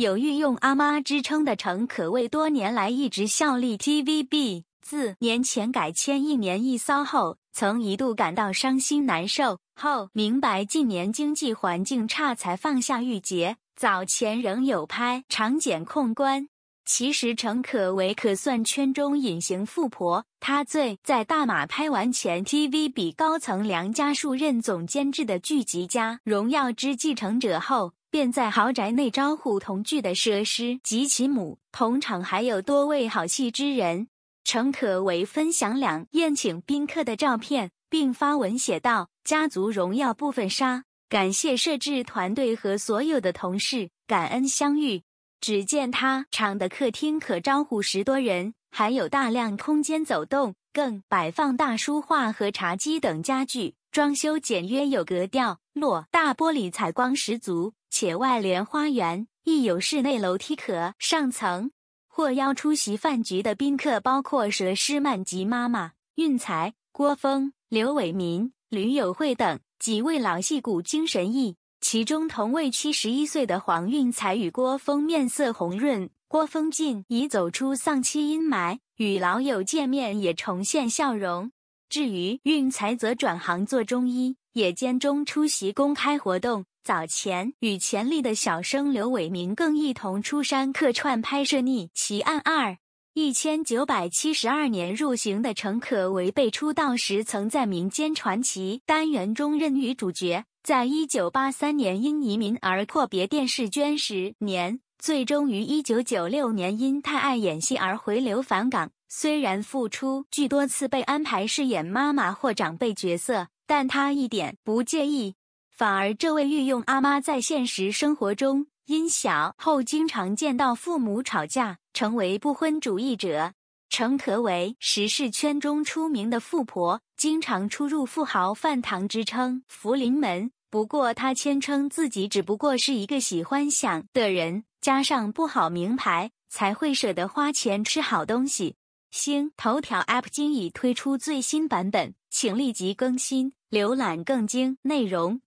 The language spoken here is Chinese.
有欲用阿妈之称的陈可谓多年来一直效力 TVB，自年前改签一年一骚后，曾一度感到伤心难受，后明白近年经济环境差才放下郁结。早前仍有拍长检控官。其实陈可为可算圈中隐形富婆，她最在大马拍完前 TVB 高层梁家树任总监制的剧集家荣耀之继承者》后。便在豪宅内招呼同聚的设施及其母，同场还有多位好戏之人。程可为分享两宴请宾客的照片，并发文写道：“家族荣耀部分杀，感谢摄制团队和所有的同事，感恩相遇。”只见他场的客厅可招呼十多人，还有大量空间走动，更摆放大书画和茶几等家具，装修简约有格调，落大玻璃采光十足。且外联花园亦有室内楼梯可上层。获邀出席饭局的宾客包括佘诗曼及妈妈运才、郭峰、刘伟民、吕友慧等几位老戏骨精神奕。其中同为七十一岁的黄运才与郭峰面色红润，郭峰近已走出丧妻阴霾，与老友见面也重现笑容。至于运才，则转行做中医，也间中出席公开活动。早前与潜力的小生刘伟明更一同出山客串拍摄《逆奇案二》。一千九百七十二年入行的陈可为，被出道时曾在民间传奇单元中任女主角。在一九八三年因移民而阔别电视圈十年，最终于一九九六年因太爱演戏而回流返港。虽然复出，剧多次被安排饰演妈妈或长辈角色，但他一点不介意。反而，这位御用阿妈在现实生活中，因小后经常见到父母吵架，成为不婚主义者。陈可为，时事圈中出名的富婆，经常出入富豪饭堂，之称“福临门”。不过，她谦称自己只不过是一个喜欢享的人，加上不好名牌，才会舍得花钱吃好东西。星头条 App 今已推出最新版本，请立即更新，浏览更精内容。